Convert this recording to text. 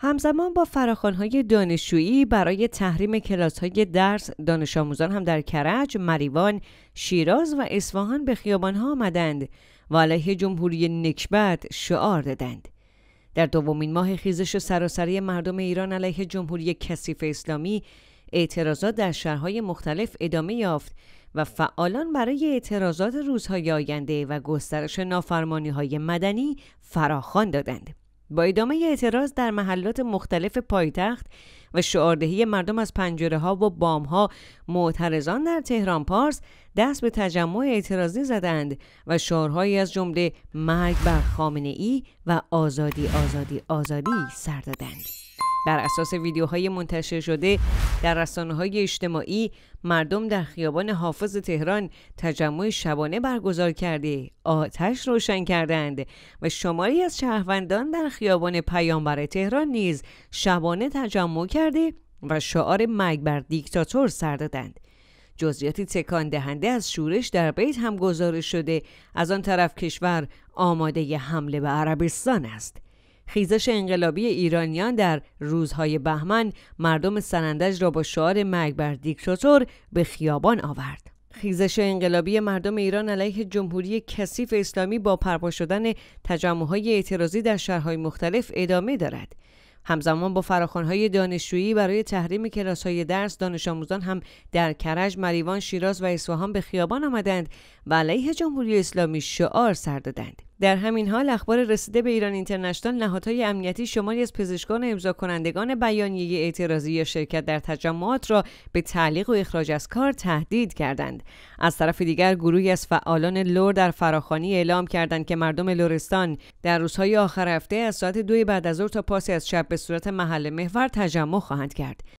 همزمان با فراخوان‌های دانشجویی برای تحریم کلاس‌های درس دانش آموزان هم در کرج، مریوان، شیراز و اصفهان به خیابان‌ها آمدند و علیه جمهوری نکبت شعار دادند. در دومین ماه خیزش سراسری مردم ایران علیه جمهوری کثیف اسلامی اعتراضات در شهرهای مختلف ادامه یافت و فعالان برای اعتراضات روزهای آینده و گسترش نافرمانی های مدنی فراخوان دادند. با ادامه اعتراض در محلات مختلف پایتخت و شعاردهی مردم از پنجره ها و بام ها معترضان در تهران پارس دست به تجمع اعتراضی زدند و شعارهایی از جمله مرگ بر خامنه ای و آزادی آزادی آزادی سر دادند. بر اساس ویدیوهای منتشر شده در رسانه های اجتماعی مردم در خیابان حافظ تهران تجمع شبانه برگزار کرده آتش روشن کردند و شماری از شهروندان در خیابان پیامبر تهران نیز شبانه تجمع کرده و شعار مرگ بر دیکتاتور سر دادند جزئیاتی تکان دهنده از شورش در بیت هم گزارش شده از آن طرف کشور آماده ی حمله به عربستان است خیزش انقلابی ایرانیان در روزهای بهمن مردم سنندج را با شعار مرگ بر دیکتاتور به خیابان آورد. خیزش انقلابی مردم ایران علیه جمهوری کثیف اسلامی با پرپا شدن تجمعهای اعتراضی در شهرهای مختلف ادامه دارد. همزمان با فراخوانهای دانشجویی برای تحریم کلاسهای درس دانش آموزان هم در کرج مریوان شیراز و اصفهان به خیابان آمدند و علیه جمهوری اسلامی شعار سر دادند در همین حال اخبار رسیده به ایران اینترنشنال نهادهای امنیتی شماری از پزشکان و امضا کنندگان بیانیه اعتراضی یا شرکت در تجمعات را به تعلیق و اخراج از کار تهدید کردند از طرف دیگر گروهی از فعالان لور در فراخانی اعلام کردند که مردم لرستان در روزهای آخر هفته از ساعت دوی بعد از ظهر تا پاسی از شب به صورت محل محور تجمع خواهند کرد